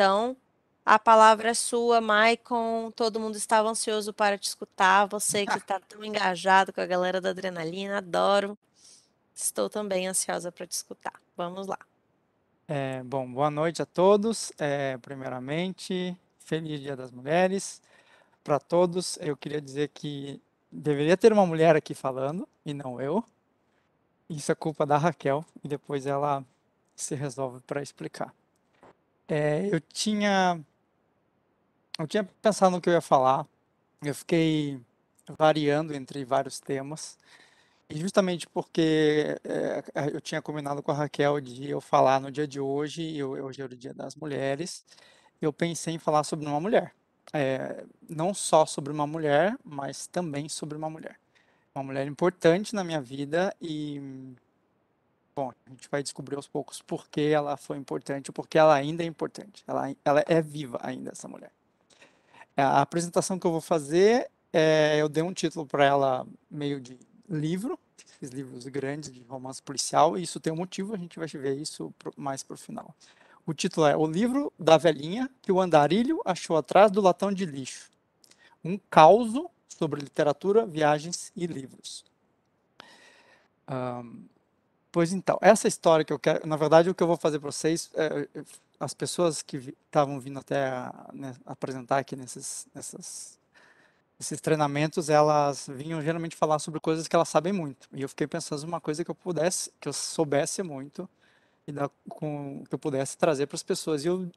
Então, a palavra é sua, Maicon. Todo mundo estava ansioso para te escutar. Você que está tão engajado com a galera da adrenalina, adoro. Estou também ansiosa para te escutar. Vamos lá. É, bom, boa noite a todos. É, primeiramente, feliz Dia das Mulheres para todos. Eu queria dizer que deveria ter uma mulher aqui falando e não eu. Isso é culpa da Raquel e depois ela se resolve para explicar. É, eu tinha. Eu tinha pensado no que eu ia falar. Eu fiquei variando entre vários temas. E justamente porque é, é eu tinha combinado com a Raquel de eu falar no dia de hoje, e hoje era é o Dia das Mulheres, eu pensei em falar sobre uma mulher. É, não só sobre uma mulher, mas também sobre uma mulher. Uma mulher importante na minha vida e bom, a gente vai descobrir aos poucos por que ela foi importante, porque ela ainda é importante. Ela, ela é viva ainda, essa mulher. É, a apresentação que eu vou fazer, é, eu dei um título para ela meio de livro, esses livros grandes de romance policial, e isso tem um motivo, a gente vai ver isso mais para o final. O título é O Livro da Velhinha que o Andarilho Achou Atrás do Latão de Lixo. Um causo sobre literatura, viagens e livros. Um, Pois então, essa história que eu quero, na verdade, o que eu vou fazer para vocês, é, é, as pessoas que estavam vindo até a, né, apresentar aqui nesses, nessas, esses treinamentos, elas vinham geralmente falar sobre coisas que elas sabem muito. E eu fiquei pensando uma coisa que eu pudesse, que eu soubesse muito e da, com, que eu pudesse trazer para as pessoas. E eu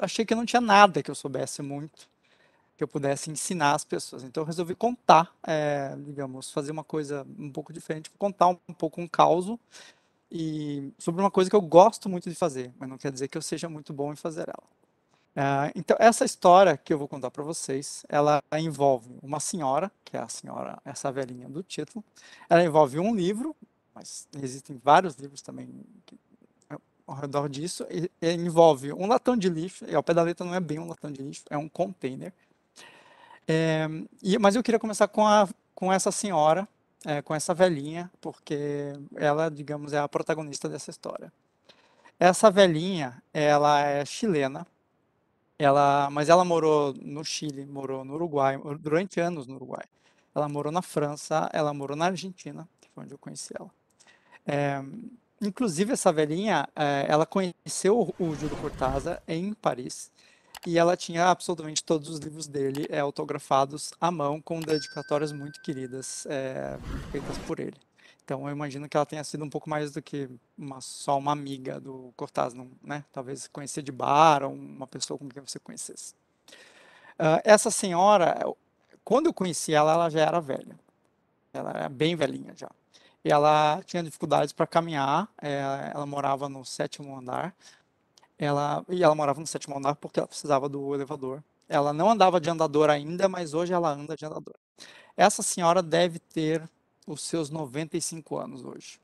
achei que não tinha nada que eu soubesse muito que eu pudesse ensinar as pessoas. Então eu resolvi contar, é, digamos, fazer uma coisa um pouco diferente, contar um, um pouco um caso e sobre uma coisa que eu gosto muito de fazer, mas não quer dizer que eu seja muito bom em fazer ela. Uh, então, essa história que eu vou contar para vocês, ela envolve uma senhora, que é a senhora, essa velhinha do título, ela envolve um livro, mas existem vários livros também que, ao redor disso, e, e envolve um latão de lixo, e o pedaleta não é bem um latão de lixo, é um container. É, e, mas eu queria começar com, a, com essa senhora, é, com essa velhinha, porque ela, digamos, é a protagonista dessa história. Essa velhinha, ela é chilena, ela, mas ela morou no Chile, morou no Uruguai, durante anos no Uruguai. Ela morou na França, ela morou na Argentina, que foi onde eu conheci ela. É, inclusive, essa velhinha, é, ela conheceu o Júlio Cortázar em Paris, e ela tinha absolutamente todos os livros dele é, autografados à mão, com dedicatórias muito queridas é, feitas por ele. Então eu imagino que ela tenha sido um pouco mais do que uma, só uma amiga do Cortázar, né? Talvez conhecer de bar ou uma pessoa com quem você conhecesse. Uh, essa senhora, quando eu conheci ela, ela já era velha. Ela era bem velhinha já. E ela tinha dificuldades para caminhar. É, ela morava no sétimo andar. Ela, e ela morava no sétimo andar porque ela precisava do elevador. Ela não andava de andador ainda, mas hoje ela anda de andador. Essa senhora deve ter os seus 95 anos hoje.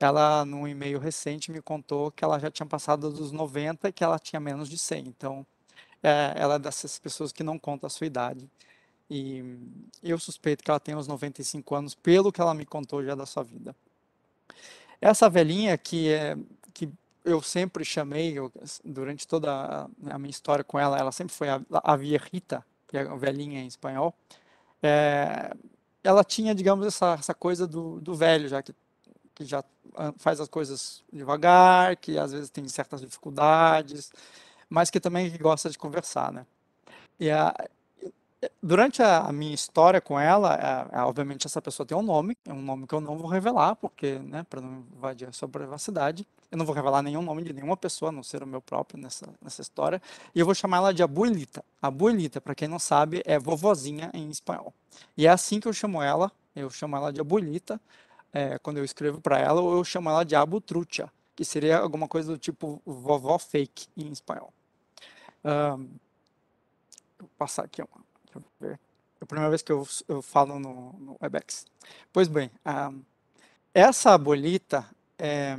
Ela, num e-mail recente, me contou que ela já tinha passado dos 90 e que ela tinha menos de 100. Então, é, ela é dessas pessoas que não conta a sua idade. E eu suspeito que ela tem os 95 anos, pelo que ela me contou já da sua vida. Essa velhinha que, é, que eu sempre chamei, eu, durante toda a minha história com ela, ela sempre foi a, a Vierrita, que é velhinha em espanhol, é, ela tinha, digamos, essa, essa coisa do, do velho, já que, que já faz as coisas devagar, que às vezes tem certas dificuldades, mas que também gosta de conversar, né? E a, Durante a minha história com ela, é, é, obviamente essa pessoa tem um nome, é um nome que eu não vou revelar, porque, né, para não invadir a sua privacidade, eu não vou revelar nenhum nome de nenhuma pessoa, a não ser o meu próprio nessa, nessa história, e eu vou chamar ela de abuelita. Abuelita, para quem não sabe, é vovozinha em espanhol. E é assim que eu chamo ela, eu chamo ela de abuelita, é, quando eu escrevo para ela, ou eu chamo ela de abutrucha, que seria alguma coisa do tipo vovó fake em espanhol. Um, vou passar aqui uma Deixa eu ver. É a primeira vez que eu, eu falo no, no, WebEx. Pois bem, ah, essa bolita, é,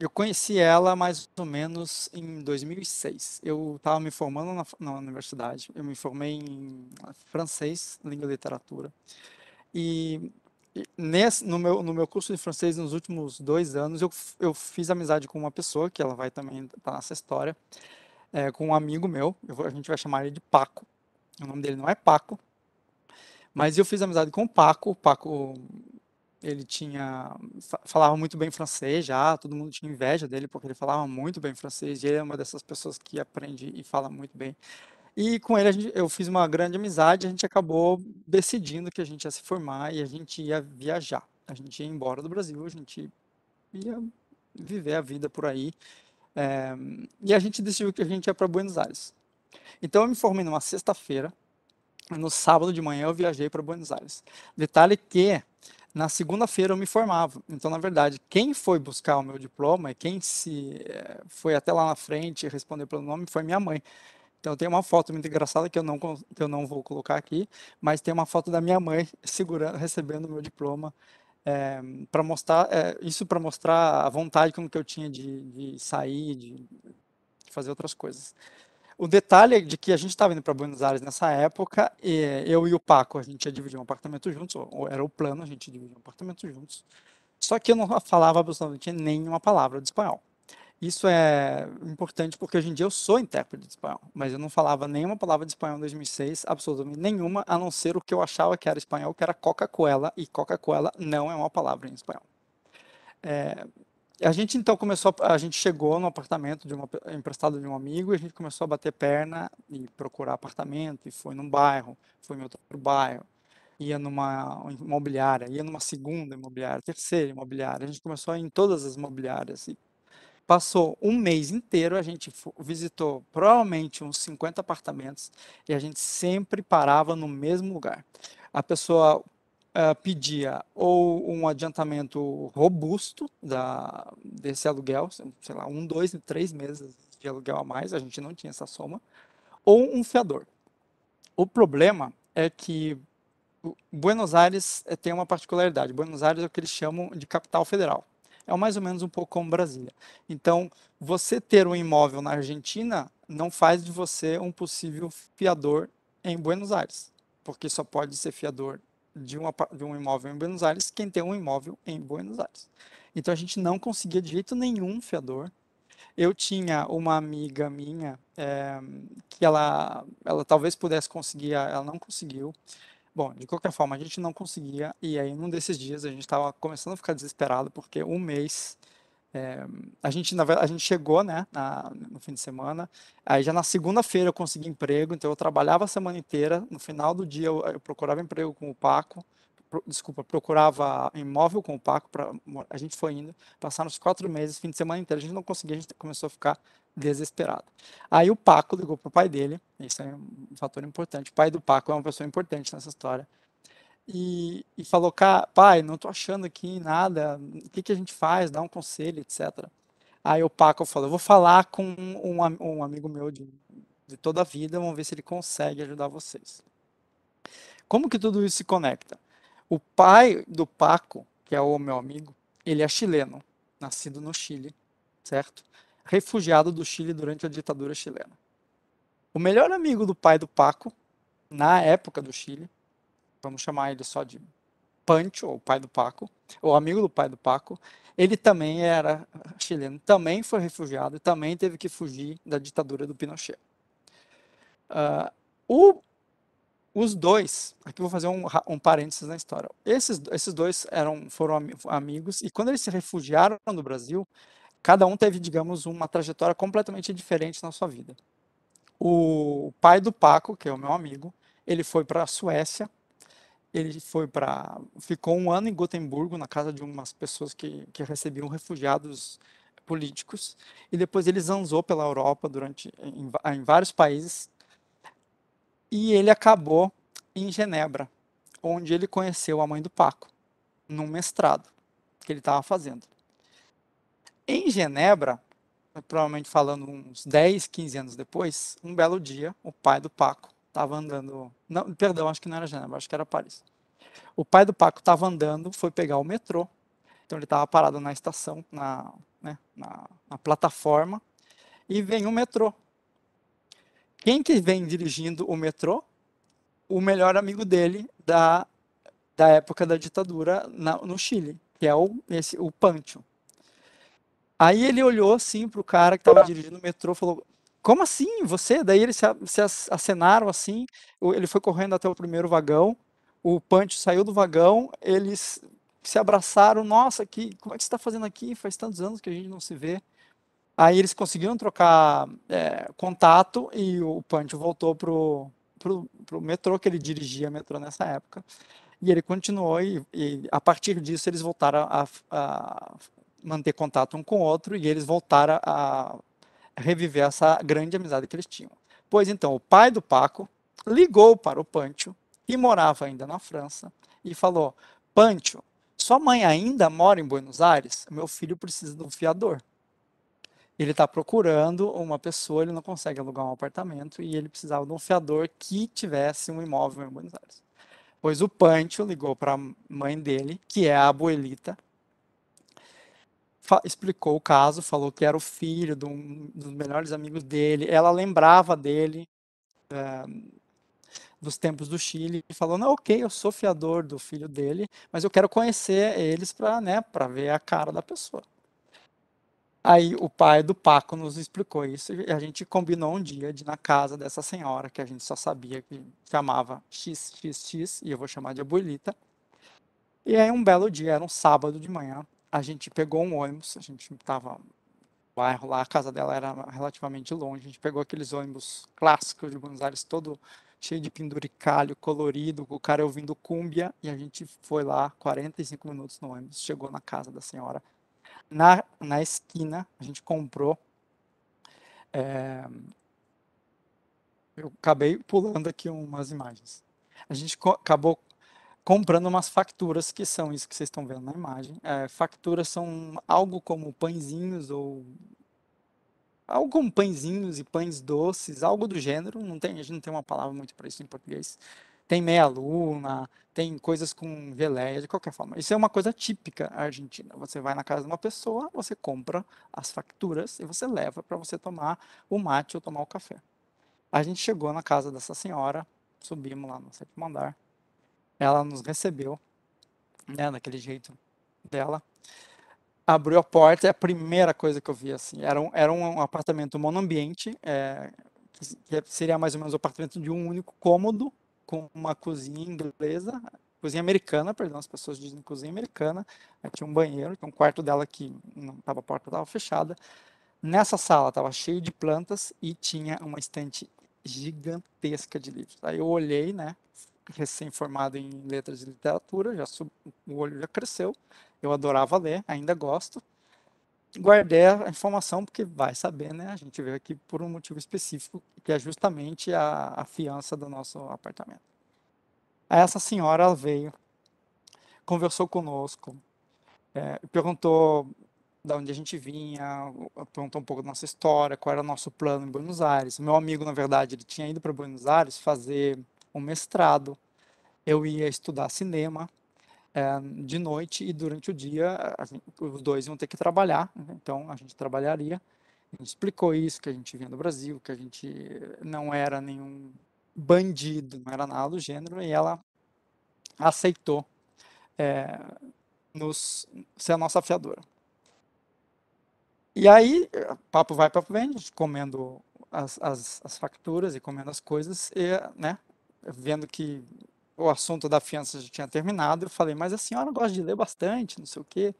eu conheci ela mais ou menos em 2006. Eu estava me formando na, na, universidade, eu me formei em ah, francês, língua e literatura. E, e nesse, no, meu, no meu curso de francês, nos últimos dois anos, eu, eu fiz amizade com uma pessoa, que ela vai também estar tá nessa história, é, com um amigo meu, eu, a gente vai chamar ele de Paco. O nome dele não é Paco. Mas eu fiz amizade com o Paco. O Paco, ele tinha. falava muito bem francês já, todo mundo tinha inveja dele, porque ele falava muito bem francês. E ele é uma dessas pessoas que aprende e fala muito bem. E com ele gente, eu fiz uma grande amizade, a gente acabou decidindo que a gente ia se formar e a gente ia viajar. A gente ia embora do Brasil, a gente ia viver a vida por aí. É, e a gente decidiu que a gente ia para Buenos Aires. Então eu me formei numa sexta-feira, no sábado de manhã eu viajei para Buenos Aires. Detalhe que na segunda-feira eu me formava. Então, na verdade, quem foi buscar o meu diploma e quem se eh, foi até lá na frente e respondeu pelo nome foi minha mãe. Então tem uma foto muito engraçada que eu não que eu não vou colocar aqui, mas tem uma foto da minha mãe segurando, recebendo o meu diploma é, eh, para mostrar é, isso para mostrar a vontade como que eu tinha de, de sair, de fazer outras coisas. O detalhe é de que a gente estava indo para Buenos Aires nessa época, e eu e o Paco, a gente ia dividir um apartamento juntos, era o plano, a gente dividir um apartamento juntos. Só que eu não falava absolutamente nenhuma palavra de espanhol. Isso é importante porque hoje em dia eu sou intérprete de espanhol, mas eu não falava nenhuma palavra de espanhol em 2006, absolutamente nenhuma, a não ser o que eu achava que era espanhol, que era Coca-Cola, e Coca-Cola não é uma palavra em espanhol. É, a gente então começou, a gente chegou no apartamento de uma, emprestado de um amigo e a gente começou a bater perna e procurar apartamento e foi num bairro, foi em outro bairro, ia numa imobiliária, ia numa segunda imobiliária, terceira imobiliária, a gente começou a ir em todas as imobiliárias e passou um mês inteiro a gente visitou provavelmente uns 50 apartamentos e a gente sempre parava no mesmo lugar. A pessoa uh, pedia ou um adiantamento robusto da, desse aluguel, sei lá, um, dois, três meses de aluguel a mais, a gente não tinha essa soma, ou um fiador. O problema é que Buenos Aires eh, tem uma particularidade. Buenos Aires é o que eles chamam de capital federal. É mais ou menos um pouco como Brasília. Então, você ter um imóvel na Argentina não faz de você um possível fiador em Buenos Aires, porque só pode ser fiador de, uma, de um imóvel em Buenos Aires quem tem um imóvel em Buenos Aires. Então a gente não conseguia de jeito nenhum fiador. Eu tinha uma amiga minha é, que ela, ela talvez pudesse conseguir, ela não conseguiu. Bom, de qualquer forma, a gente não conseguia. E aí, num desses dias, a gente estava começando a ficar desesperado, porque um mês é, a, gente, na, a gente chegou né, na, no fim de semana, aí já na segunda-feira eu consegui emprego, então eu trabalhava a semana inteira, no final do dia eu, eu procurava emprego com o Paco, pro, desculpa, procurava imóvel com o Paco, para a gente foi indo, passaram os quatro meses, fim de semana inteiro, a gente não conseguia, a gente começou a ficar desesperado. Aí o Paco ligou para o pai dele, isso é um fator importante, o pai do Paco é uma pessoa importante nessa história, e, e falou, pai, não tô achando aqui nada, o que, que a gente faz? Dá um conselho, etc. Aí o Paco falou, eu vou falar com um, um amigo meu de, de toda a vida, vamos ver se ele consegue ajudar vocês. Como que tudo isso se conecta? O pai do Paco, que é o meu amigo, ele é chileno, nascido no Chile, certo? Refugiado do Chile durante a ditadura chilena. O melhor amigo do pai do Paco, na época do Chile, vamos chamar ele só de Pancho, ou pai do Paco, ou amigo do pai do Paco, ele também era chileno, também foi refugiado e também teve que fugir da ditadura do Pinochet. Uh, o, os dois, aqui vou fazer um, um parênteses na história, esses, esses dois eram, foram am, amigos e quando eles se refugiaram no Brasil, cada um teve, digamos, uma trajetória completamente diferente na sua vida. O pai do Paco, que é o meu amigo, ele foi para a Suécia ele foi para ficou um ano em Gotemburgo na casa de umas pessoas que, que recebiam refugiados políticos e depois ele zanzou pela Europa durante em, em vários países e ele acabou em Genebra onde ele conheceu a mãe do Paco num mestrado que ele estava fazendo em Genebra provavelmente falando uns 10 15 anos depois um belo dia o pai do Paco estava andando. Não, perdão, acho que não era Genebra, acho que era Paris. O pai do Paco estava andando, foi pegar o metrô. Então ele estava parado na estação, na, né, na, na plataforma, e vem o metrô. Quem que vem dirigindo o metrô? O melhor amigo dele da, da época da ditadura na, no Chile, que é o, esse, o Pancho. Aí ele olhou assim para o cara que estava dirigindo o metrô falou: como assim você? Daí eles se, acenaram assim, ele foi correndo até o primeiro vagão, o Punch saiu do vagão, eles se abraçaram, nossa, que, como é que você está fazendo aqui? Faz tantos anos que a gente não se vê. Aí eles conseguiram trocar é, contato e o Punch voltou pro, pro, pro metrô, que ele dirigia metrô nessa época. E ele continuou e, e a partir disso eles voltaram a, a manter contato um com o outro e eles voltaram a reviver essa grande amizade que eles tinham. Pois então, o pai do Paco ligou para o Pancho, que morava ainda na França, e falou: Pancho, sua mãe ainda mora em Buenos Aires? Meu filho precisa de um fiador. Ele está procurando uma pessoa, ele não consegue alugar um apartamento e ele precisava de um fiador que tivesse um imóvel em Buenos Aires. Pois o Pancho ligou para a mãe dele, que é a abuelita, explicou o caso, falou que era o filho de um dos melhores amigos dele. Ela lembrava dele é, dos tempos do Chile e falou: "Não, ok, eu sou fiador do filho dele, mas eu quero conhecer eles para né, para ver a cara da pessoa." Aí o pai do Paco nos explicou isso e a gente combinou um dia de ir na casa dessa senhora que a gente só sabia que chamava XXX e eu vou chamar de abuelita. E aí um belo dia, era um sábado de manhã, a gente pegou um ônibus, a gente estava bairro lá, a casa dela era relativamente longe, a gente pegou aqueles ônibus clássicos de Buenos Aires, todo cheio de penduricalho, colorido, o cara ouvindo cúmbia, e a gente foi lá 45 minutos no ônibus, chegou na casa da senhora. Na, na esquina, a gente comprou. É... Eu acabei pulando aqui umas imagens. A gente acabou comprando umas facturas, que são isso que vocês estão vendo na imagem. É, facturas são algo como pãezinhos ou. Algo como pãezinhos e pães doces, algo do gênero. Não tem, a gente não tem uma palavra muito para isso em português. Tem meia-luna, tem coisas com geleia, de qualquer forma. Isso é uma coisa típica argentina. Você vai na casa de uma pessoa, você compra as facturas e você leva para você tomar o mate ou tomar o café. A gente chegou na casa dessa senhora, subimos lá no sétimo andar ela nos recebeu, né, naquele jeito dela. Abriu a porta e é a primeira coisa que eu vi, assim, era um, era um apartamento monoambiente, é, que seria mais ou menos um apartamento de um único cômodo, com uma cozinha inglesa, cozinha americana, perdão, as pessoas dizem cozinha americana. Aí tinha um banheiro, tinha um quarto dela que não tava a porta estava fechada. Nessa sala estava cheio de plantas e tinha uma estante gigantesca de livros. Aí eu olhei, né? recém-formado em letras e literatura, já sub... o olho já cresceu. Eu adorava ler, ainda gosto. Guardei a informação porque vai saber, né? A gente veio aqui por um motivo específico, que é justamente a, a fiança do nosso apartamento. Aí essa senhora veio, conversou conosco, é, perguntou da onde a gente vinha, perguntou um pouco da nossa história, qual era o nosso plano em Buenos Aires. Meu amigo, na verdade, ele tinha ido para Buenos Aires fazer um mestrado, eu ia estudar cinema é, de noite e durante o dia gente, os dois iam ter que trabalhar, né, então a gente trabalharia. A gente explicou isso, que a gente vinha do Brasil, que a gente não era nenhum bandido, não era nada do gênero, e ela aceitou é, nos, ser a nossa fiadora. E aí, papo vai, papo vem, comendo as, as, as, facturas e comendo as coisas, e, né, vendo que o assunto da fiança já tinha terminado, eu falei, mas a senhora gosta de ler bastante, não sei o quê.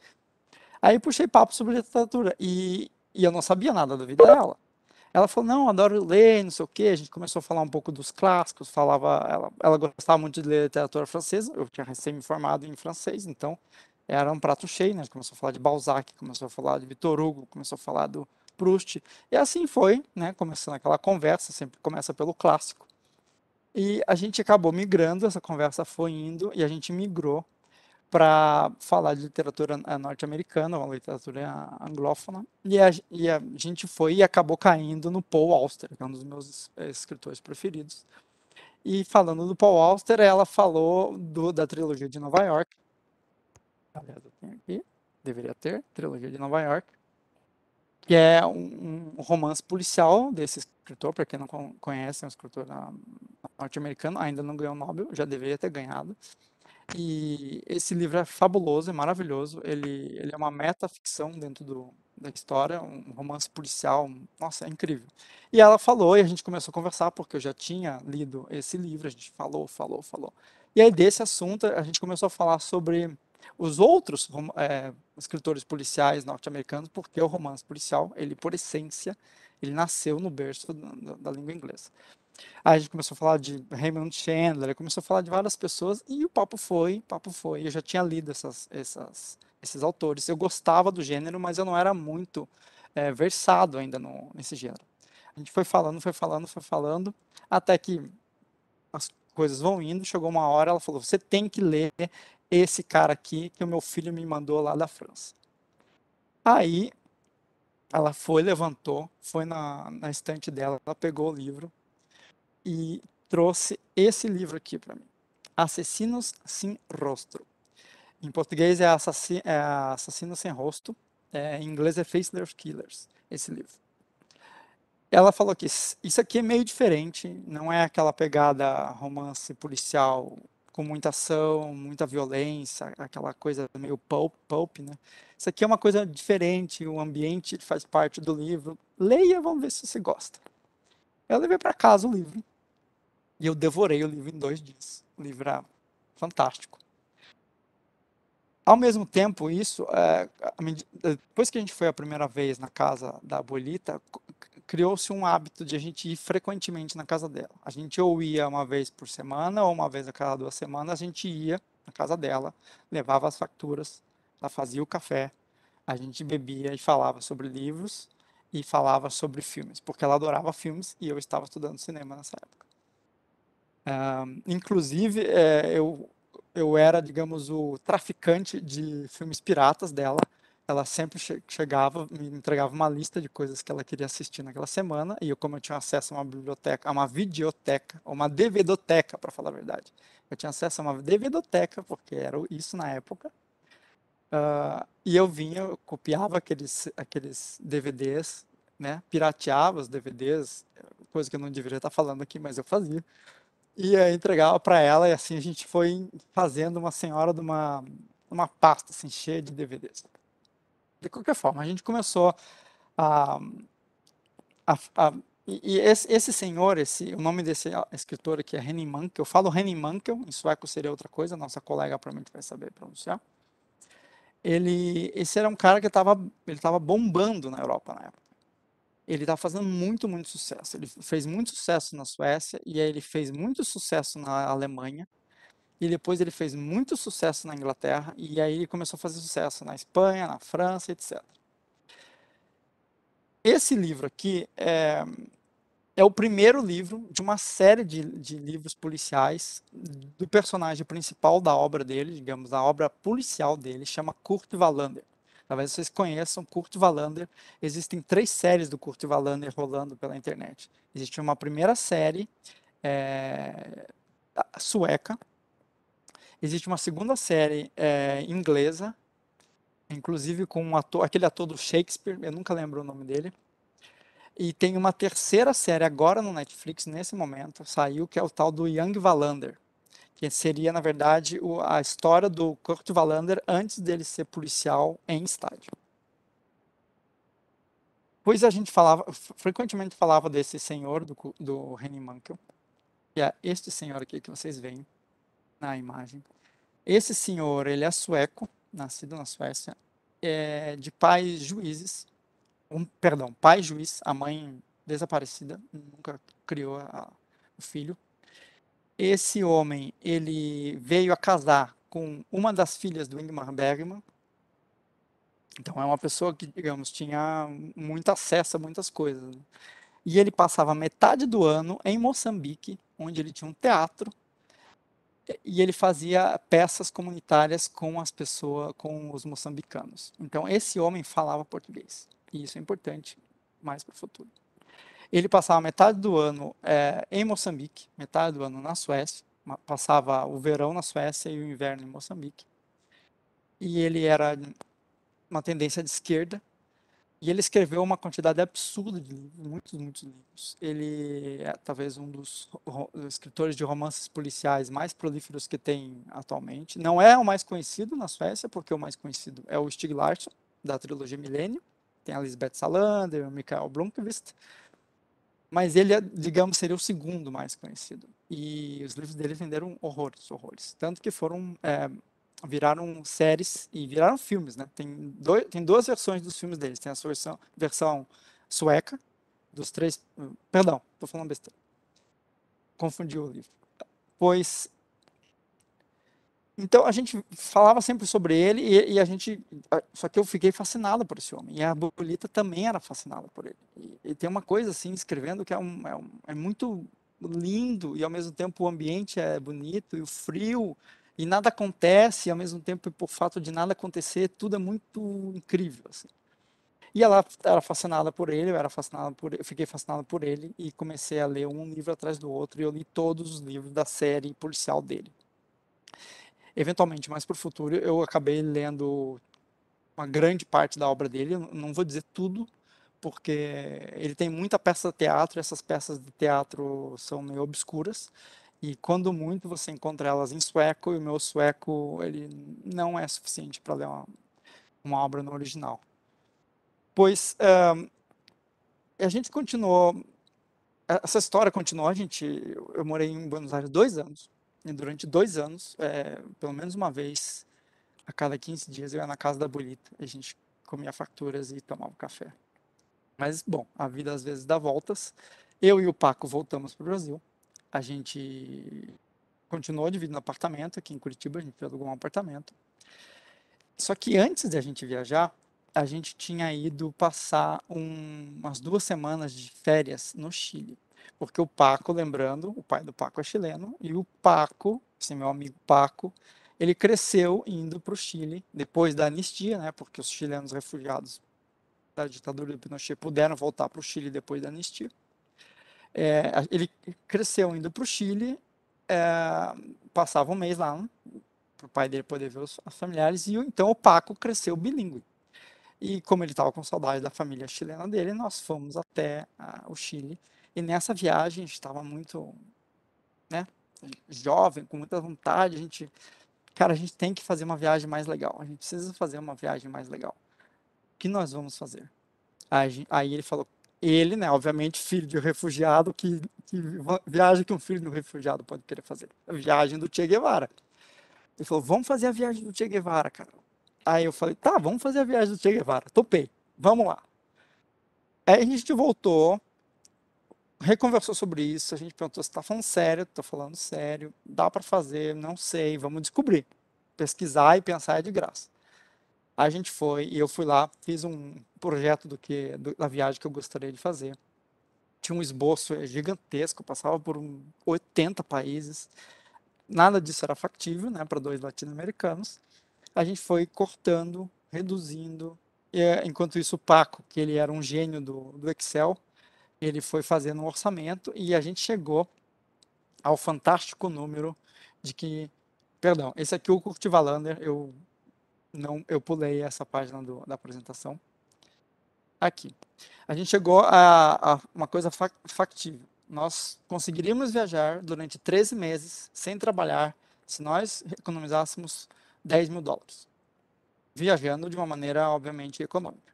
Aí puxei papo sobre literatura e, e eu não sabia nada da vida dela. Ela falou, não, adoro ler, não sei o quê. A gente começou a falar um pouco dos clássicos, falava, ela, ela gostava muito de ler literatura francesa, eu tinha recém-me-formado em francês, então era um prato cheio, né? A gente começou a falar de Balzac, começou a falar de Victor Hugo, começou a falar do Proust. E assim foi, né? Começando aquela conversa, sempre começa pelo clássico. E a gente acabou migrando, essa conversa foi indo e a gente migrou para falar de literatura eh, norte-americana, uma literatura eh, anglófona, e a, e a, gente foi e acabou caindo no Paul Auster, que é um dos meus eh, escritores preferidos. E falando do Paul Auster, ela falou do, da trilogia de Nova York. Aliás, eu tenho aqui, deveria ter, trilogia de Nova York que é um, um romance policial desse escritor, para quem não conhece, é um escritor ah, norte-americano, ainda não ganhou o Nobel, já deveria ter ganhado. E esse livro é fabuloso, é maravilhoso, ele, ele é uma metaficção dentro do, da história, um romance policial, nossa, é incrível. E ela falou, e a gente começou a conversar, porque eu já tinha lido esse livro, a gente falou, falou, falou. E aí desse assunto, a gente começou a falar sobre os outros é, escritores policiais norte-americanos, porque o romance policial, ele por essência, ele nasceu no berço da, da língua inglesa. Aí a gente começou a falar de Raymond Chandler, começou a falar de várias pessoas e o papo foi, papo foi. Eu já tinha lido essas, essas, esses autores, eu gostava do gênero, mas eu não era muito é, versado ainda no, nesse gênero. A gente foi falando, foi falando, foi falando, até que as coisas vão indo. Chegou uma hora, ela falou: você tem que ler esse cara aqui que o meu filho me mandou lá da França. Aí ela foi, levantou, foi na, na estante dela, ela pegou o livro e trouxe esse livro aqui para mim. Assassinos Sem Rosto. Em português é, assassino, é Assassino Sem Rosto, é, em inglês é Faceless Killers, esse livro. Ela falou que isso aqui é meio diferente, não é aquela pegada romance policial com muita ação, muita violência, aquela coisa meio pulp, pulp, né? Isso aqui é uma coisa diferente, o ambiente faz parte do livro. Leia, vamos ver se você gosta. Eu levei para casa o livro e eu devorei o livro em dois dias. O livro era fantástico. Ao mesmo tempo, isso, é, depois que a gente foi a primeira vez na casa da abuelita, criou-se um hábito de a gente ir frequentemente na casa dela. A gente ou ia uma vez por semana ou uma vez a cada duas semanas, a gente ia na casa dela, levava as facturas, ela fazia o café, a gente bebia e falava sobre livros e falava sobre filmes, porque ela adorava filmes e eu estava estudando cinema nessa época. inclusive, é, eu, eu era, digamos, o traficante de filmes piratas dela, ela sempre chegava, me entregava uma lista de coisas que ela queria assistir naquela semana, e eu, como eu tinha acesso a uma biblioteca, a uma videoteca, uma DVDoteca, para falar a verdade, eu tinha acesso a uma DVDoteca, porque era isso na época, uh, e eu vinha, eu copiava aqueles, aqueles DVDs, né, pirateava os DVDs, coisa que eu não deveria estar falando aqui, mas eu fazia, e aí entregava para ela, e assim a gente foi fazendo uma senhora de uma, uma pasta assim, cheia de DVDs. De qualquer forma, a gente começou a. a, a e esse, esse, senhor, esse, o nome desse escritor aqui é Henning Mankel. Eu falo Henning Mankel, em sueco seria outra coisa, nossa colega provavelmente vai saber pronunciar. Ele, esse era um cara que estava ele tava bombando na Europa na época ele está fazendo muito, muito sucesso. Ele fez muito sucesso na Suécia e aí ele fez muito sucesso na Alemanha e depois ele fez muito sucesso na Inglaterra e aí ele começou a fazer sucesso na Espanha, na França, etc. Esse livro aqui é, é o primeiro livro de uma série de, de livros policiais do personagem principal da obra dele, digamos, da obra policial dele, chama Kurt Wallander. Talvez vocês conheçam Kurt Wallander. Existem três séries do Kurt Wallander rolando pela internet. Existe uma primeira série é, sueca, existe uma segunda série é, inglesa, inclusive com um ator, aquele ator do Shakespeare, eu nunca lembro o nome dele. E tem uma terceira série agora no Netflix, nesse momento, saiu, que é o tal do Young Valander, que seria, na verdade, o, a história do Kurt Valander antes dele ser policial em estádio. Pois a gente falava, frequentemente falava desse senhor do, do Henry Mankell, que é este senhor aqui que vocês veem na imagem. Esse senhor, ele é sueco, nascido na Suécia, é de pais juízes, um, perdão, pai juiz, a mãe desaparecida, nunca criou a, o filho. Esse homem, ele veio a casar com uma das filhas do Ingmar Bergman. Então é uma pessoa que, digamos, tinha muito acesso a muitas coisas. Né? E ele passava metade do ano em Moçambique, onde ele tinha um teatro e ele fazia peças comunitárias com as pessoas, com os moçambicanos. Então esse homem falava português e isso é importante mais para o futuro. Ele passava metade do ano é, em Moçambique, metade do ano na Suécia, passava o verão na Suécia e o inverno em Moçambique. E ele era uma tendência de esquerda, e ele escreveu uma quantidade absurda de livros, muitos, muitos livros. Ele é talvez um dos escritores de romances policiais mais prolíferos que tem atualmente. Não é o mais conhecido na Suécia, porque o mais conhecido é o Stieg Larsson, da trilogia Milênio. Tem a Lisbeth Salander, o Michael Blomkvist. Mas ele, é, digamos, seria o segundo mais conhecido. E os livros dele venderam horrores, horrores. Tanto que foram é, viraram séries e viraram filmes, né? Tem, dois, tem duas versões dos filmes deles. Tem a versão, versão sueca, dos três. Hum, perdão, tô falando besteira. Confundi o livro. Pois. Então a gente falava sempre sobre ele e, e, a gente. Só que eu fiquei fascinado por esse homem. E a Bolita também era fascinada por ele. E, e tem uma coisa assim, escrevendo, que é, um, é, um, é muito lindo e ao mesmo tempo o ambiente é bonito e o frio e nada acontece, e ao mesmo tempo, por fato de nada acontecer, tudo é muito incrível. Assim. E ela era fascinada por ele, eu era fascinado por eu fiquei fascinado por ele e comecei a ler um livro atrás do outro e eu li todos os livros da série policial dele. Eventualmente, mais para o futuro, eu acabei lendo uma grande parte da obra dele, não vou dizer tudo, porque ele tem muita peça de teatro, essas peças de teatro são meio obscuras, e quando muito você encontra elas em sueco, e o meu sueco ele não é suficiente para ler uma, uma, obra no original. Pois uh, a gente continuou, essa história continuou. A gente, eu morei em Buenos Aires dois anos, e durante dois anos, é, pelo menos uma vez a cada 15 dias, eu ia na casa da Bolita, a gente comia facturas e tomava café. Mas, bom, a vida às vezes dá voltas. Eu e o Paco voltamos para o Brasil a gente continuou dividindo apartamento. Aqui em Curitiba, a gente alugou um apartamento. Só que antes da gente viajar, a gente tinha ido passar um, umas duas semanas de férias no Chile. Porque o Paco, lembrando, o pai do Paco é chileno, e o Paco, esse meu amigo Paco, ele cresceu indo para o Chile depois da anistia, né? Porque os chilenos refugiados da ditadura do Pinochet puderam voltar para o Chile depois da anistia. É, ele cresceu indo para o Chile, é, passava um mês lá, para o pai dele poder ver os, os familiares, e então o Paco cresceu bilíngue. E como ele estava com saudade da família chilena dele, nós fomos até a, o Chile. E nessa viagem a gente estava muito, né, jovem, com muita vontade. A gente, cara, a gente tem que fazer uma viagem mais legal. A gente precisa fazer uma viagem mais legal. O que nós vamos fazer? Aí, aí ele falou, ele, né, obviamente, filho de um refugiado, que, que viagem que um filho de um refugiado pode querer fazer? A viagem do Che Guevara. Ele falou, vamos fazer a viagem do Che Guevara, cara. Aí eu falei, tá, vamos fazer a viagem do Che Guevara. Topei, vamos lá. Aí a gente voltou, reconversou sobre isso, a gente perguntou se tá falando sério, tô falando sério, dá para fazer, não sei, vamos descobrir. Pesquisar e pensar é de graça. A gente foi e eu fui lá, fiz um projeto do que do, da viagem que eu gostaria de fazer. Tinha um esboço gigantesco, passava por 80 países. Nada disso era factível, né, para dois latino-americanos. A gente foi cortando, reduzindo. E, eh, enquanto isso, o Paco, que ele era um gênio do, do Excel, ele foi fazendo um orçamento e a gente chegou ao fantástico número de que, perdão, esse aqui é o Kurt Wallander, eu não, eu pulei essa página do, da apresentação. Aqui. A gente chegou a, a uma coisa factível. Nós conseguiríamos viajar durante 13 meses sem trabalhar se nós economizássemos 10 mil dólares. Viajando de uma maneira, obviamente, econômica.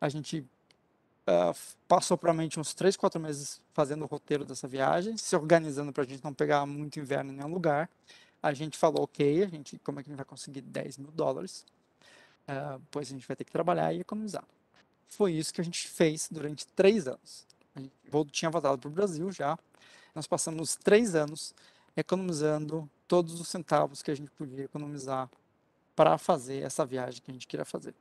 A gente uh, passou provavelmente uns 3, 4 meses fazendo o roteiro dessa viagem, se organizando para a gente não pegar muito inverno em nenhum lugar. A gente falou, ok, a gente, como é que a gente vai conseguir 10 mil dólares? Uh, pois a gente vai ter que trabalhar e economizar. Foi isso que a gente fez durante três anos. O gente tinha voltado para o Brasil já. Nós passamos três anos economizando todos os centavos que a gente podia economizar para fazer essa viagem que a gente queria fazer.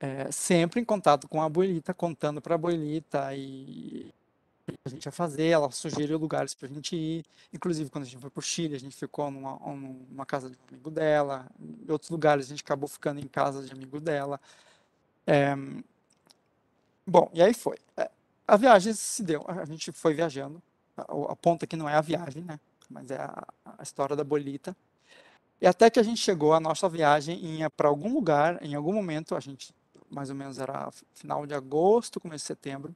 É, sempre em contato com a abuelita, contando para a abuelita e a gente ia fazer, ela sugeriu lugares para a gente ir. Inclusive, quando a gente foi para o Chile, a gente ficou numa, numa casa de um amigo dela. Em outros lugares, a gente acabou ficando em casa de amigo dela. É... Bom, e aí foi. É, a viagem se deu, a gente foi viajando. A, a ponta que não é a viagem, né? Mas é a, a história da bolita. E até que a gente chegou, a nossa viagem ia para algum lugar, em algum momento, a gente mais ou menos era final de agosto, começo de setembro,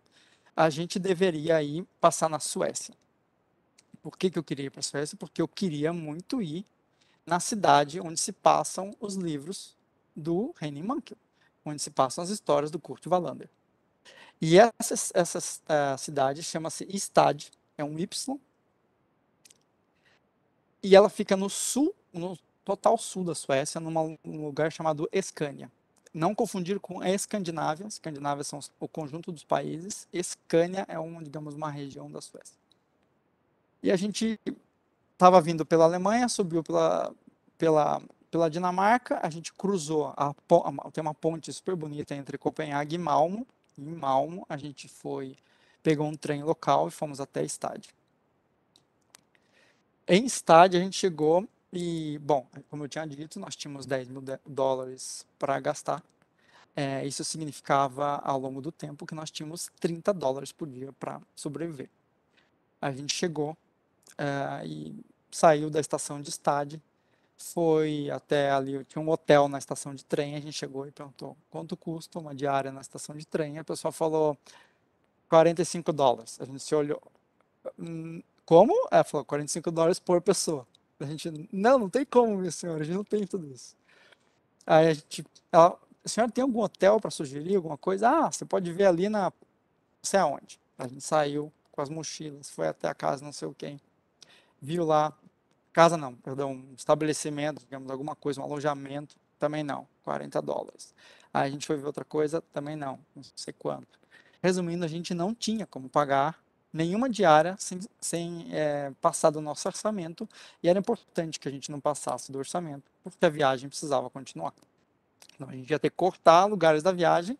a gente deveria ir passar na Suécia. Por que, que eu queria ir para a Suécia? Porque eu queria muito ir na cidade onde se passam os livros do Henning Mankell, onde se passam as histórias do Kurt Wallander. E essa, essa uh, cidade chama-se Stad, é um Y, e ela fica no sul, no total sul da Suécia, num lugar chamado Escânia não confundir com Escandinávia. Escandinávia são o conjunto dos países. Escânia é uma, digamos, uma região da Suécia. E a gente estava vindo pela Alemanha, subiu pela, pela, pela Dinamarca, a gente cruzou, a, tem uma ponte super bonita entre Copenhague e Malmo. Em Malmo, a gente foi, pegou um trem local e fomos até Estádio. Em Estádio, a gente chegou e, bom, como eu tinha dito, nós tínhamos 10 mil dólares para gastar. É, isso significava, ao longo do tempo, que nós tínhamos 30 dólares por dia para sobreviver. A gente chegou é, e saiu da estação de estádio, foi até ali, tinha um hotel na estação de trem, a gente chegou e perguntou quanto custa uma diária na estação de trem, a pessoa falou 45 dólares. A gente se olhou, hum, como? Ela falou 45 dólares por pessoa. A gente, não, não tem como, minha senhora, a gente não tem tudo isso. Aí a gente, ela, a senhora tem algum hotel para sugerir, alguma coisa? Ah, você pode ver ali na, não sei aonde. A gente saiu com as mochilas, foi até a casa não sei o quem, viu lá, casa não, perdão, um estabelecimento, digamos, alguma coisa, um alojamento, também não, 40 dólares. Aí a gente foi ver outra coisa, também não, não sei quanto. Resumindo, a gente não tinha como pagar nenhuma diária sem, sem é, passar do nosso orçamento, e era importante que a gente não passasse do orçamento, porque a viagem precisava continuar. Então a gente ia ter que cortar lugares da viagem,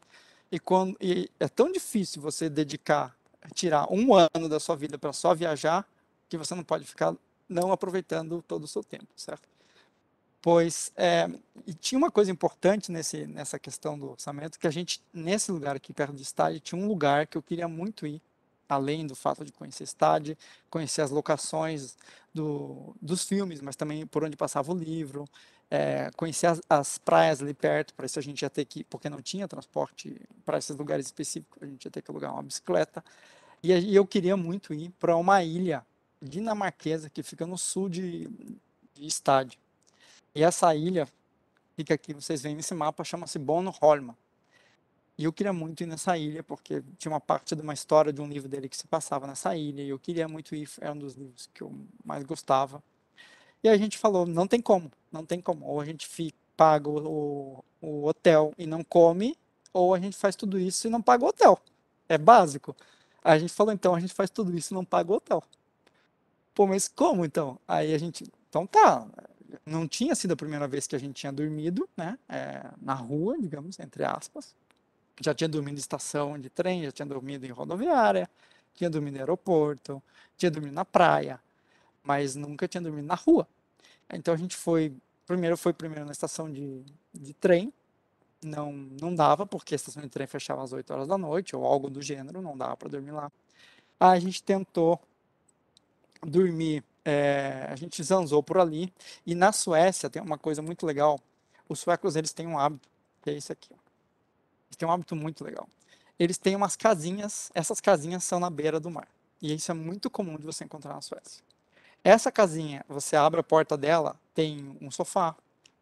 e, quando, e é tão difícil você dedicar, tirar um ano da sua vida para só viajar, que você não pode ficar não aproveitando todo o seu tempo, certo? Pois, é, e tinha uma coisa importante nesse, nessa questão do orçamento, que a gente, nesse lugar aqui perto de estádio, tinha um lugar que eu queria muito ir, além do fato de conhecer a cidade, conhecer as locações do, dos filmes, mas também por onde passava o livro, é, conhecer as, as, praias ali perto, para isso a gente ia ter que, porque não tinha transporte para esses lugares específicos, a gente ia ter que alugar uma bicicleta. E, e eu queria muito ir para uma ilha dinamarquesa que fica no sul de, de estádio. E essa ilha fica aqui, vocês veem nesse mapa, chama-se Bono Holma. E eu queria muito ir nessa ilha, porque tinha uma parte de uma história de um livro dele que se passava nessa ilha, e eu queria muito ir, era um dos livros que eu mais gostava. E a gente falou, não tem como, não tem como. Ou a gente fica, paga o, o hotel e não come, ou a gente faz tudo isso e não paga o hotel. É básico. A gente falou, então, a gente faz tudo isso e não paga o hotel. Pô, mas como então? Aí a gente, então tá, não tinha sido a primeira vez que a gente tinha dormido, né, é, na rua, digamos, entre aspas já tinha dormido em estação de trem, já tinha dormido em rodoviária, tinha dormido em aeroporto, tinha dormido na praia, mas nunca tinha dormido na rua. Então a gente foi, primeiro foi primeiro na estação de, de trem, não não dava porque a estação de trem fechava às 8 horas da noite ou algo do gênero, não dava para dormir lá. Aí a gente tentou dormir, é, a gente zanzou por ali e na Suécia tem uma coisa muito legal, os suecos eles têm um hábito que é isso aqui. Eles têm um hábito muito legal. Eles têm umas casinhas, essas casinhas são na beira do mar. E isso é muito comum de você encontrar na Suécia. Essa casinha, você abre a porta dela, tem um sofá,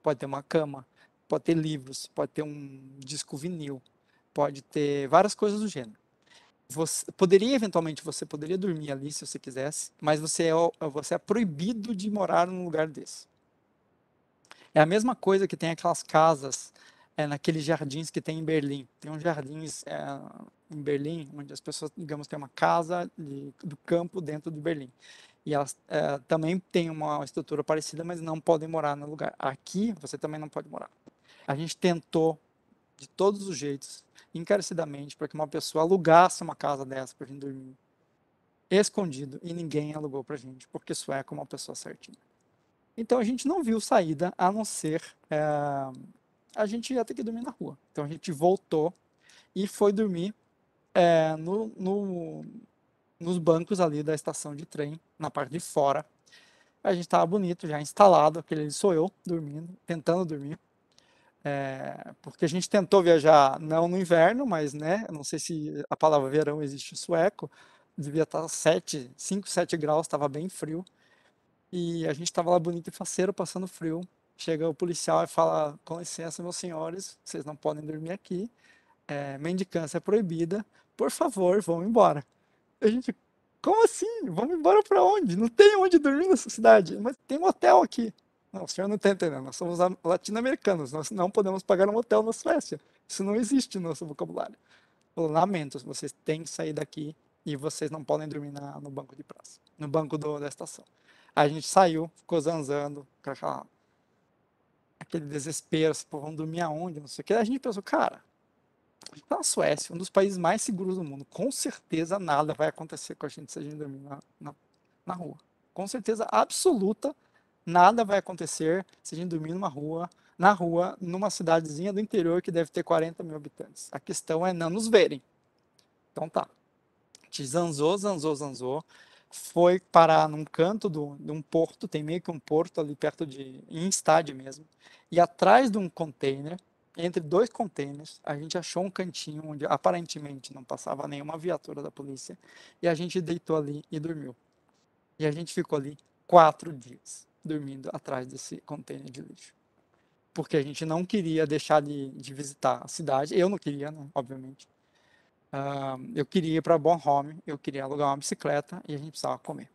pode ter uma cama, pode ter livros, pode ter um disco vinil, pode ter várias coisas do gênero. Você, poderia eventualmente você poderia dormir ali se você quisesse, mas você é, você é proibido de morar num lugar desse. É a mesma coisa que tem aquelas casas é naqueles jardins que tem em Berlim. Tem uns jardins é, em Berlim, onde as pessoas, digamos, têm uma casa de, do campo dentro de Berlim. E elas é, também têm uma estrutura parecida, mas não podem morar no lugar. Aqui, você também não pode morar. A gente tentou, de todos os jeitos, encarecidamente, para que uma pessoa alugasse uma casa dessa para a gente dormir, escondido, e ninguém alugou para a gente, porque sueco é uma pessoa certinha. Então a gente não viu saída a não ser é, a gente ia ter que dormir na rua. Então a gente voltou e foi dormir é, no, no, nos bancos ali da estação de trem, na parte de fora. A gente estava bonito, já instalado, aquele sou eu, dormindo, tentando dormir. É, porque a gente tentou viajar não no inverno, mas né, não sei se a palavra verão existe em sueco, devia estar 7, 5, 7 graus, estava bem frio. E a gente estava lá bonito e faceiro, passando frio, Chega o policial e fala: com licença, meus senhores, vocês não podem dormir aqui. É, mendicância é proibida. Por favor, vão embora. A gente, como assim? Vamos embora para onde? Não tem onde dormir nessa cidade. Mas tem um hotel aqui. Não, o senhor não está entendendo. Nós somos latino-americanos. Nós não podemos pagar um hotel na Suécia. Isso não existe no nosso vocabulário. Lamento, vocês têm que sair daqui e vocês não podem dormir na, no banco de praça, no banco do, da estação. A gente saiu, ficou zanzando, com aquela aquele desespero, assim, pô, vamos dormir aonde, não sei o que. a gente pensou, cara, tá na Suécia, é um dos países mais seguros do mundo, com certeza nada vai acontecer com a gente se a gente dormir na, na, na rua. Com certeza absoluta, nada vai acontecer se a gente dormir numa rua, na rua, numa cidadezinha do interior que deve ter 40 mil habitantes. A questão é não nos verem. Então tá. A gente zanzou, zanzou, zanzou foi parar num canto do, de um porto, tem meio que um porto ali perto de Instad mesmo, e atrás de um container, entre dois containers, a gente achou um cantinho onde aparentemente não passava nenhuma viatura da polícia, e a gente deitou ali e dormiu. E a gente ficou ali quatro dias, dormindo atrás desse container de lixo. Porque a gente não queria deixar de, de visitar a cidade, eu não queria, né, obviamente. Uh, eu queria ir para Bornholm, eu queria alugar uma bicicleta e a gente precisava comer.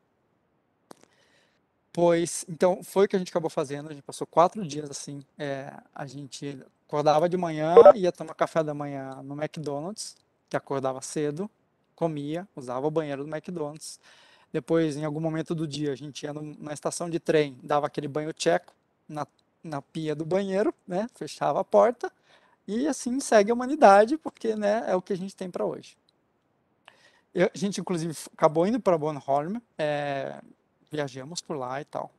Pois, então, foi o que a gente acabou fazendo. A gente passou quatro dias assim. É, a gente acordava de manhã, ia tomar café da manhã no McDonald's, que acordava cedo, comia, usava o banheiro do McDonald's. Depois, em algum momento do dia, a gente ia no, na estação de trem, dava aquele banho tcheco na, na pia do banheiro, né? Fechava a porta e assim segue a humanidade, porque né, é o que a gente tem para hoje. Eu, a gente, inclusive, acabou indo para Bornholm, é, viajamos por lá e tal.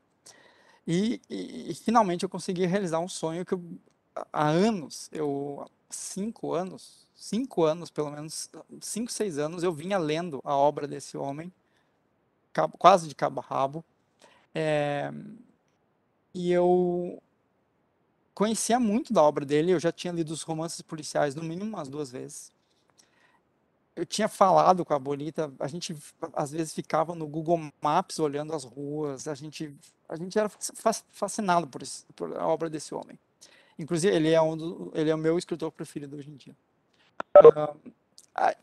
E, e, e, finalmente eu consegui realizar um sonho que eu, há anos, eu cinco anos, cinco anos pelo menos, cinco, seis anos, eu vinha lendo a obra desse homem, quase de cabo a rabo. É, e eu conhecia muito da obra dele, eu já tinha lido os romances policiais no mínimo umas duas vezes. Eu tinha falado com a Bonita, a gente às vezes ficava no Google Maps olhando as ruas, a gente, a gente era fascinado por, esse, por a obra desse homem. Inclusive, ele é, um do, ele é o meu escritor preferido hoje em dia. Uh,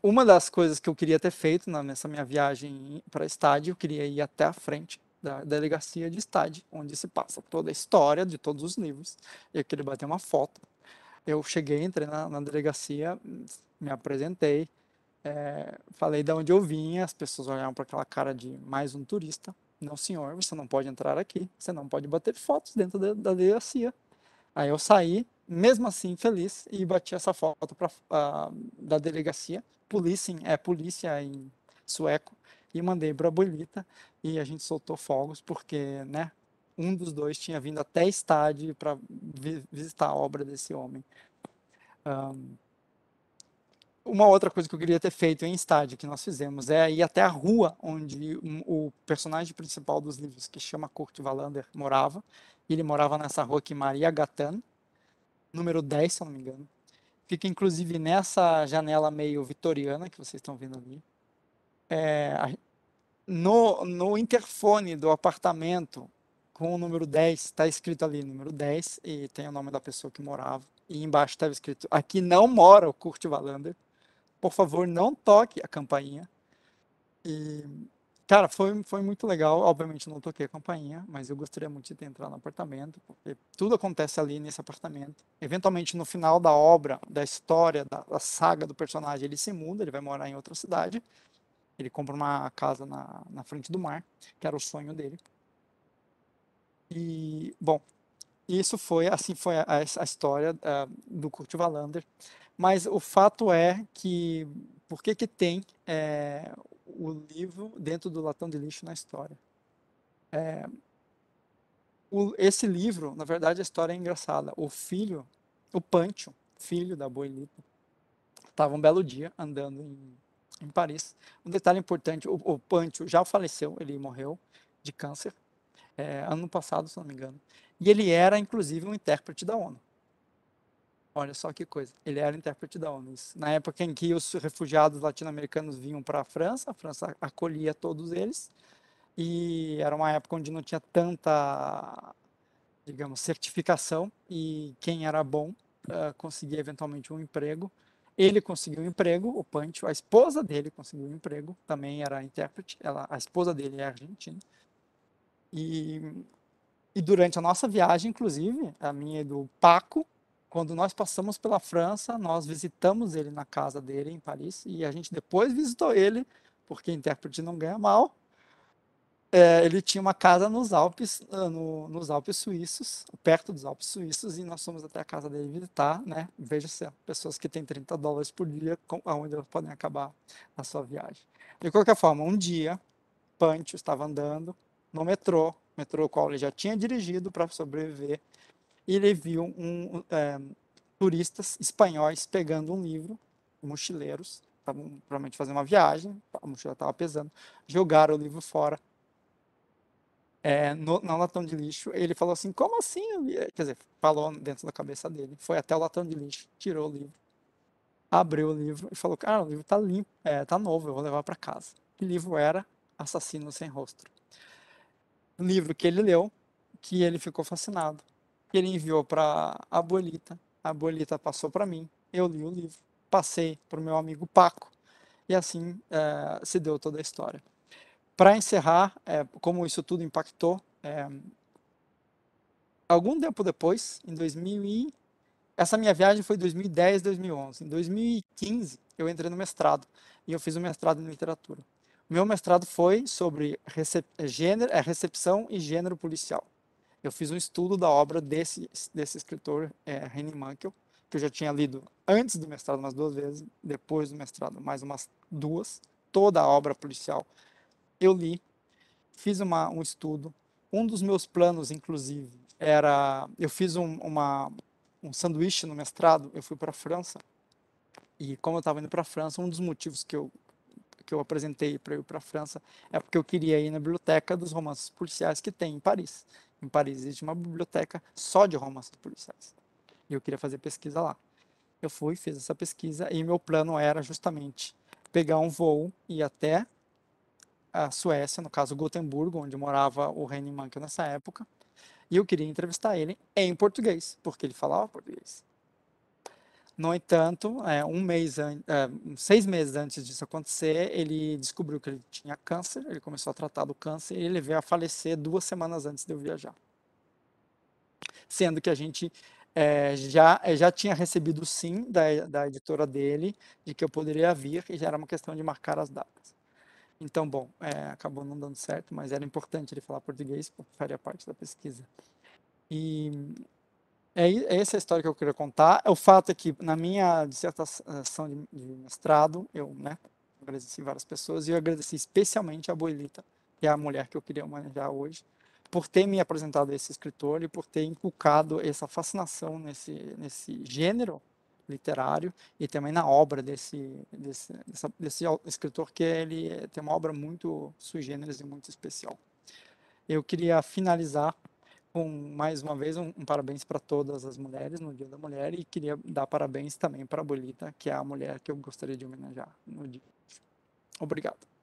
uma das coisas que eu queria ter feito nessa minha viagem para estádio, eu queria ir até a frente da delegacia de Stade, onde se passa toda a história de todos os livros. Eu queria bater uma foto. Eu cheguei, entrei na, na delegacia, me apresentei, é, falei de onde eu vinha, as pessoas olhavam para aquela cara de mais um turista. Não, senhor, você não pode entrar aqui, você não pode bater fotos dentro da, da delegacia. Aí eu saí, mesmo assim feliz, e bati essa foto pra, ah, da delegacia. Polícia, é polícia em sueco e mandei para a Bolita e a gente soltou fogos porque, né, um dos dois tinha vindo até estádio para vi visitar a obra desse homem. Um, uma outra coisa que eu queria ter feito em estádio que nós fizemos é ir até a rua onde um, o personagem principal dos livros, que chama Kurt Wallander, morava. Ele morava nessa rua aqui, Maria Gatan, número 10, se eu não me engano. Fica inclusive nessa janela meio vitoriana que vocês estão vendo ali. É, no, no interfone do apartamento com o número 10, está escrito ali número 10 e tem o nome da pessoa que morava. E embaixo estava escrito: aqui não mora o Kurt Wallander. Por favor, não toque a campainha. E, cara, foi, foi muito legal. Obviamente, não toquei a campainha, mas eu gostaria muito de entrar no apartamento, porque tudo acontece ali nesse apartamento. Eventualmente, no final da obra, da história, da, da saga do personagem, ele se muda, ele vai morar em outra cidade. Ele compra uma casa na, na frente do mar, que era o sonho dele. E, bom, isso foi, assim, foi a, a história uh, do Kurt Wallander. Mas o fato é que, por que que tem é, o livro dentro do latão de lixo na história? É, o, esse livro, na verdade, a história é engraçada. O filho, o Pancho, filho da Boelita, estava um belo dia andando em em Paris. Um detalhe importante, o, o Pancho já faleceu, ele morreu de câncer, é, ano passado, se não me engano. E ele era, inclusive, um intérprete da ONU. Olha só que coisa, ele era intérprete da ONU. Isso. Na época em que os refugiados latino-americanos vinham para a França, a França acolhia todos eles, e era uma época onde não tinha tanta, digamos, certificação, e quem era bom uh, conseguia eventualmente um emprego ele conseguiu um emprego, o Pancho, a esposa dele conseguiu um emprego, também era intérprete, ela, a esposa dele é argentina. E, e durante a nossa viagem, inclusive, a minha e do Paco, quando nós passamos pela França, nós visitamos ele na casa dele em Paris e a gente depois visitou ele, porque intérprete não ganha mal, é, ele tinha uma casa nos Alpes, ah, no, nos Alpes suíços, perto dos Alpes suíços, e nós fomos até a casa dele visitar, né? Veja se pessoas que têm 30 dólares por dia, com, aonde elas podem acabar a sua viagem. De qualquer forma, um dia, Pancho estava andando no metrô, metrô qual ele já tinha dirigido para sobreviver, e ele viu um, é, turistas espanhóis pegando um livro, mochileiros, estavam provavelmente fazendo uma viagem, a mochila estava pesando, jogaram o livro fora é, no, no latão de lixo, ele falou assim, como assim? Quer dizer, falou dentro da cabeça dele. Foi até o latão de lixo, tirou o livro, abriu o livro e falou, cara, ah, o livro tá limpo, é, tá novo, eu vou levar para casa. o livro era? Assassino Sem Rosto. Um livro que ele leu, que ele ficou fascinado. Ele enviou para a abuelita, a abuelita passou para mim, eu li o livro, passei para o meu amigo Paco, e assim é, se deu toda a história. Para encerrar, é, como isso tudo impactou, é, algum tempo depois, em 2000 e... essa minha viagem foi 2010, 2011. Em 2015, eu entrei no mestrado e eu fiz um mestrado em literatura. Meu mestrado foi sobre recep... É, gênero, é, recepção e gênero policial. Eu fiz um estudo da obra desse, desse escritor, é, Henry Mankell, que eu já tinha lido antes do mestrado umas duas vezes, depois do mestrado mais umas duas, toda a obra policial eu li, fiz uma, um estudo. Um dos meus planos, inclusive, era. Eu fiz um, uma, um sanduíche no mestrado, eu fui para a França. E como eu estava indo para a França, um dos motivos que eu, que eu apresentei para ir para a França é porque eu queria ir na biblioteca dos romances policiais que tem em Paris. Em Paris existe uma biblioteca só de romances policiais. E eu queria fazer pesquisa lá. Eu fui, fiz essa pesquisa e meu plano era justamente pegar um voo e até a Suécia, no caso Gotemburgo, onde morava o Henry Manke nessa época, e eu queria entrevistar ele em português, porque ele falava português. No entanto, é, um mês, é, seis meses antes disso acontecer, ele descobriu que ele tinha câncer, ele começou a tratar do câncer e ele veio a falecer duas semanas antes de eu viajar. Sendo que a gente é, já, é, já tinha recebido sim da, da editora dele, de que eu poderia vir, e já era uma questão de marcar as datas. Então, bom, é, acabou não dando certo, mas era importante ele falar português, porque faria parte da pesquisa. E é, é essa a história que eu queria contar. É o fato é que na minha dissertação de, de mestrado, eu né, agradeci várias pessoas e eu agradeci especialmente a Boelita, que é a mulher que eu queria manejar hoje, por ter me apresentado esse escritor e por ter inculcado essa fascinação nesse, nesse gênero literário e também na obra desse, desse, dessa, desse escritor, que ele tem uma obra muito sui generis e muito especial. Eu queria finalizar com, mais uma vez, um, um parabéns para todas as mulheres no Dia da Mulher e queria dar parabéns também para a Bolita, que é a mulher que eu gostaria de homenagear no dia. Obrigado.